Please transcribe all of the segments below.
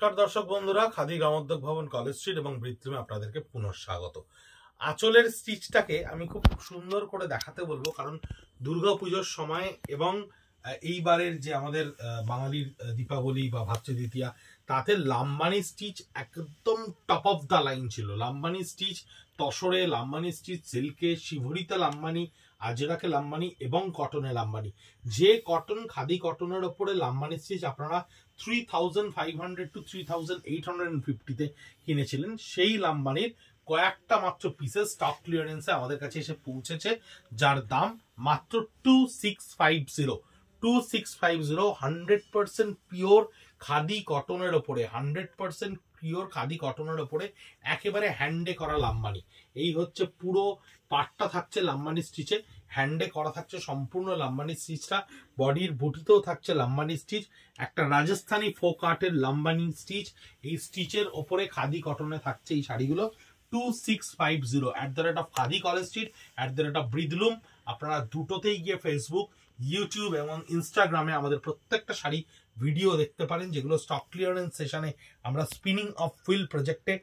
নমস্কার দর্শক বন্ধুরা খাদি গ্রামোদ্যোগ ভবন কলেজ স্ট্রিট এবং বৃত্তিমে আপনাদেরকে পুনঃস্বাগত আঁচলের স্টিচটাকে আমি খুব সুন্দর করে দেখাতে বলবো কারণ দুর্গা পুজোর সময় এবং এইবারের যে আমাদের বাঙালির দীপাবলি বা ভাবছে দ্বিতীয়া তাতে লাম্বানি স্টিচ একদম টপ অফ দ্য লাইন ছিল লাম্বানি স্টিচ তসরে লাম্বানি স্টিচ সিল্কে শিভরিতে লাম্বানি আজেরাকে লাম্বানি এবং কটনে লাম্বানি যে কটন খাদি কটনের ওপরে লাম্বানি স্টিচ আপনারা three thousand five hundred to three thousand eight hundred ফিফটিতে কিনেছিলেন সেই লাম্বানির কয়েকটা মাত্র পিসেস স্টক ক্লিয়ারেন্সে আমাদের কাছে এসে পৌঁছেছে যার দাম মাত্র two six five zero two six five zero hundred percent pure khadi কটনের ওপরে হান্ড্রেড পার্সেন্ট পিওর খাদি কটনের ওপরে একেবারে হ্যান্ডে করা লাম্বানি এই হচ্ছে পুরো পাটটা থাকছে লাম্বানি স্টিচে হ্যান্ডে করা থাকছে সম্পূর্ণ লাম্বানি স্টিচটা বডির বুটিতেও থাকছে লাম্বানি স্টিচ একটা রাজস্থানি ফোক আর্টের লাম্বানি স্টিচ এই স্টিচের ওপরে খাদি কটনে থাকছে এই শাড়িগুলো two six five zero at the rate of khadi College Street at the rate of Breathloom আপনারা দুটোতেই গিয়ে ফেসবুক ইউটিউব এবং ইনস্টাগ্রামে আমাদের প্রত্যেকটা শাড়ি ভিডিও দেখতে পারেন যেগুলো স্টক ক্লিয়ারেন্স সেশনে আমরা স্পিনিং অফ ফিল প্রজেক্টে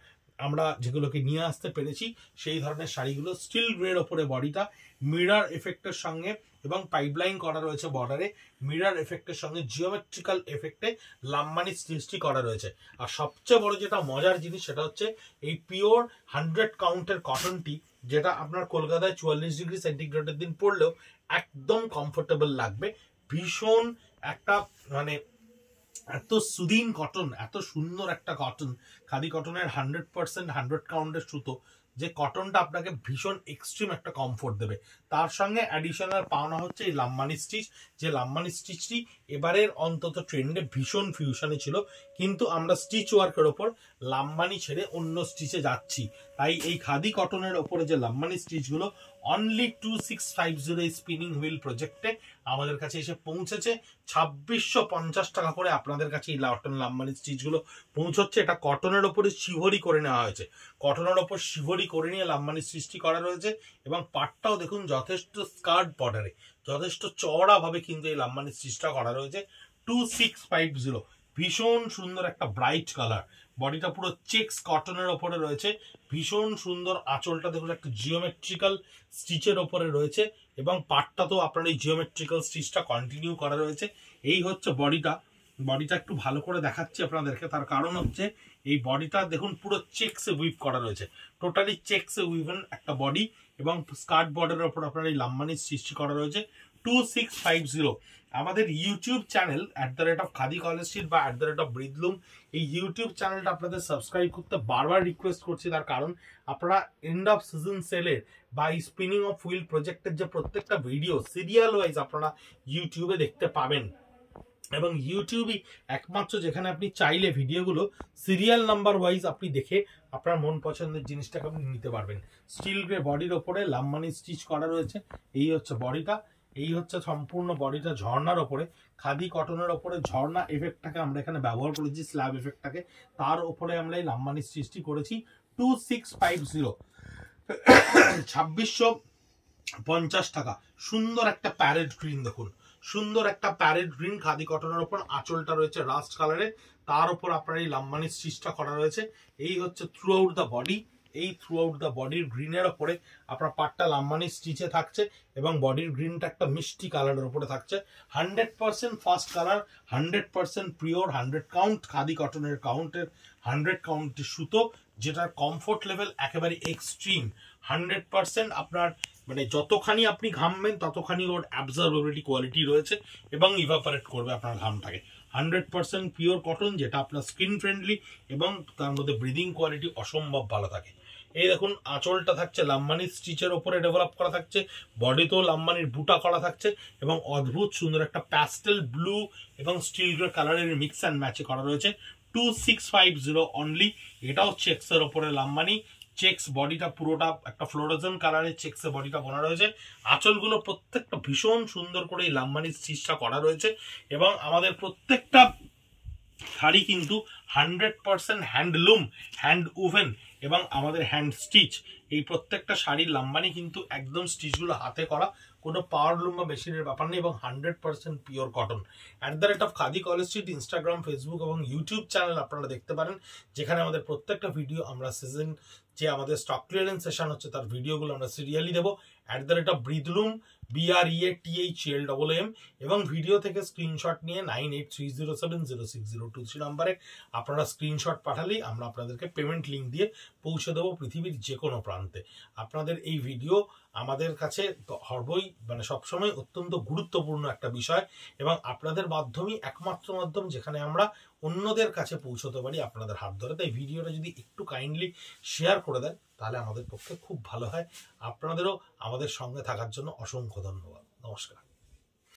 আমরা যেগুলোকে নিয়ে আসতে পেরেছি সেই ধরনের শাড়িগুলো স্টিল গ্রের ওপরে বডিটা মিরার এফেক্টের সঙ্গে এবং পাইপলাইন করা রয়েছে বর্ডারে মিরার এফেক্টের সঙ্গে জিওমেট্রিক্যাল এফেক্টে লাম্বানি সৃষ্টি করা রয়েছে আর সবচেয়ে বড় যেটা মজার জিনিস সেটা হচ্ছে এই পিওর হান্ড্রেড কাউন্টের কটনটি যেটা আপনার কলকাতায় চুয়াল্লিশ ডিগ্রি সেন্টিগ্রেডের দিন পড়লেও একদম কমফোর্টেবল লাগবে ভীষণ একটা মানে এত সুদিন কটন এত সুন্দর একটা কটন খাদি কটনের হান্ড্রেড পার্সেন্ট হান্ড্রেড কাউন্ডের সুতো যে কটনটা আপনাকে ভীষণ এক্সট্রিম একটা কমফোর্ট দেবে তার সঙ্গে অ্যাডিশনাল পাওনা হচ্ছে এই লাম্বানি স্টিচ যে লাম্বানি স্টিচটি এবারের অন্তত ট্রেন্ডে ভীষণ ফিউশনে ছিল কিন্তু আমরা স্টিচ ওয়ার্কের ওপর লাম্বানি ছেড়ে অন্য স্টিচে যাচ্ছি তাই এই খাদি কটনের ওপরে যে লাম্বানি স্টিচগুলো only two six five zero spinning wheel প্রজেক্টে আমাদের কাছে এসে পৌঁছেছে ছাব্বিশশো পঞ্চাশ টাকা করে আপনাদের কাছে এই লাটন লাম্বানি স্টিচগুলো পৌঁছচ্ছে এটা কটনের ওপরে শিহরি করে নেওয়া হয়েছে কটনের ওপর শিহরি পুরোপুরি করে নিয়ে লাম্বানি সৃষ্টি করা রয়েছে এবং পাটটাও দেখুন যথেষ্ট স্কার্ট বর্ডারে যথেষ্ট চওড়াভাবে কিন্তু এই লাম্বানি সৃষ্টি করা রয়েছে টু সিক্স ফাইভ জিরো ভীষণ সুন্দর একটা ব্রাইট কালার বডিটা পুরো চেক্স কটনের ওপরে রয়েছে ভীষণ সুন্দর আঁচলটা দেখুন একটা জিওমেট্রিক্যাল স্টিচের ওপরে রয়েছে এবং পাটটা তো আপনার এই জিওমেট্রিক্যাল স্টিচটা কন্টিনিউ করা রয়েছে এই হচ্ছে বডিটা বডিটা একটু ভালো করে দেখাচ্ছি আপনাদেরকে তার কারণ হচ্ছে এই বডিটা দেখুন পুরো চেকসে উইভ করা রয়েছে টোটালি চেকসে উইভেন একটা বডি এবং স্কার্ট বর্ডারের ওপর আপনার এই লাম্বানির সৃষ্টি করা রয়েছে টু সিক্স ফাইভ জিরো আমাদের YouTube channel at the rate of khadi College Street বা at the rate of Breathloom এই ইউটিউব চ্যানেলটা আপনাদের সাবস্ক্রাইব করতে বারবার রিকোয়েস্ট করছি তার কারণ আপনারা এন্ড অফ সিজন সেলের বা স্পিনিং অফ হুইল প্রজেক্টের যে প্রত্যেকটা ভিডিও সিরিয়াল ওয়াইজ আপনারা ইউটিউবে দেখতে পাবেন এবং ইউটিউবই একমাত্র যেখানে আপনি চাইলে ভিডিওগুলো সিরিয়াল নাম্বার ওয়াইজ আপনি দেখে আপনার মন পছন্দের জিনিসটাকে আপনি নিতে পারবেন স্টিল গ্রে বডির ওপরে লাম্বানি স্টিচ করা রয়েছে এই হচ্ছে বডিটা এই হচ্ছে সম্পূর্ণ বডিটা ঝর্নার ওপরে খাদি কটনের ওপরে ঝর্ণা এফেক্টটাকে আমরা এখানে ব্যবহার করেছি স্ল্যাব এফেক্টটাকে তার ওপরে আমরা এই লাম্বানি স্টিচটি করেছি টু সিক্স ফাইভ জিরো ছাব্বিশশো পঞ্চাশ টাকা সুন্দর একটা প্যারেড গ্রিন দেখুন সুন্দর একটা প্যারেড গ্রিন খাদি কটনের ওপর আঁচলটা রয়েছে রাস্ট কালারে তার উপর আপনার এই লাম্বানির স্টিচটা করা রয়েছে এই হচ্ছে থ্রু আউট দ্য বডি এই থ্রু আউট দ্য বডির গ্রিনের ওপরে আপনার পাটটা লাম্বানি স্টিচে থাকছে এবং বডির গ্রিনটা একটা মিষ্টি কালারের ওপরে থাকছে hundred percent first colour hundred percent pure hundred count khadi কটনের কাউন্টের হান্ড্রেড কাউন্টের সুতো যেটার কমফোর্ট লেভেল একেবারে এক্সট্রিম হান্ড্রেড পার্সেন্ট আপনার মানে যতখানি আপনি ঘামবেন ততখানি ওর অ্যাবজার্ভেবিলিটি কোয়ালিটি রয়েছে এবং ইভাপারেট করবে আপনার ঘামটাকে হান্ড্রেড পার্সেন্ট পিওর কটন যেটা আপনার স্কিন ফ্রেন্ডলি এবং তার মধ্যে ব্রিদিং কোয়ালিটি অসম্ভব ভালো থাকে এই দেখুন আঁচলটা থাকছে লাম্বানির স্টিচের ওপরে ডেভেলপ করা থাকছে বডিতেও লাম্বানির বুটা করা থাকছে এবং অদ্ভুত সুন্দর একটা প্যাস্টেল ব্লু এবং স্টিল গ্রে কালারের মিক্স অ্যান্ড ম্যাচে করা রয়েছে two six five zero only এটা হচ্ছে এক্সের ওপরে লাম্বানি চেক্স বডিটা পুরোটা একটা ফ্লোরোজন কালারের চেক্সে বডিটা করা রয়েছে আঁচলগুলো প্রত্যেকটা ভীষণ সুন্দর করে এই লাম্বানির চিজটা করা রয়েছে এবং আমাদের প্রত্যেকটা শাড়ি কিন্তু hundred percent handloom hand woven এবং আমাদের হ্যান্ড স্টিচ এই প্রত্যেকটা শাড়ির লাম্বানি কিন্তু একদম স্টিচগুলো হাতে করা কোনো পাওয়ার লুম বা মেশিনের ব্যাপার নেই এবং hundred percent pure cotton at the rate of khadi College Street Instagram Facebook এবং ইউটিউব চ্যানেল আপনারা দেখতে পারেন যেখানে আমাদের প্রত্যেকটা ভিডিও আমরা সিজন যে আমাদের স্টক ক্লিয়ারেন্স সেশন হচ্ছে তার ভিডিওগুলো আমরা সিরিয়ালি দেবো at the rate of Breathloom B R E A T H L double M এবং ভিডিও থেকে স্ক্রিনশট নিয়ে nine eight three zero seven zero six zero two three নাম্বারে আপনারা স্ক্রিনশট পাঠালেই আমরা আপনাদেরকে পেমেন্ট লিঙ্ক দিয়ে পৌঁছে দেবো পৃথিবীর যে কোনো প্রান্তে আপনাদের এই ভিডিও আমাদের কাছে সর্বই মানে সবসময় অত্যন্ত গুরুত্বপূর্ণ একটা বিষয় এবং আপনাদের মাধ্যমেই একমাত্র মাধ্যম যেখানে আমরা অন্যদের কাছে পৌঁছতে পারি আপনাদের হাত ধরে তাই ভিডিওটা যদি একটু কাইন্ডলি শেয়ার করে দেন তাহলে আমাদের পক্ষে খুব ভালো হয় আপনাদেরও আমাদের সঙ্গে থাকার জন্য অসংখ্য ধন্যবাদ নমস্কার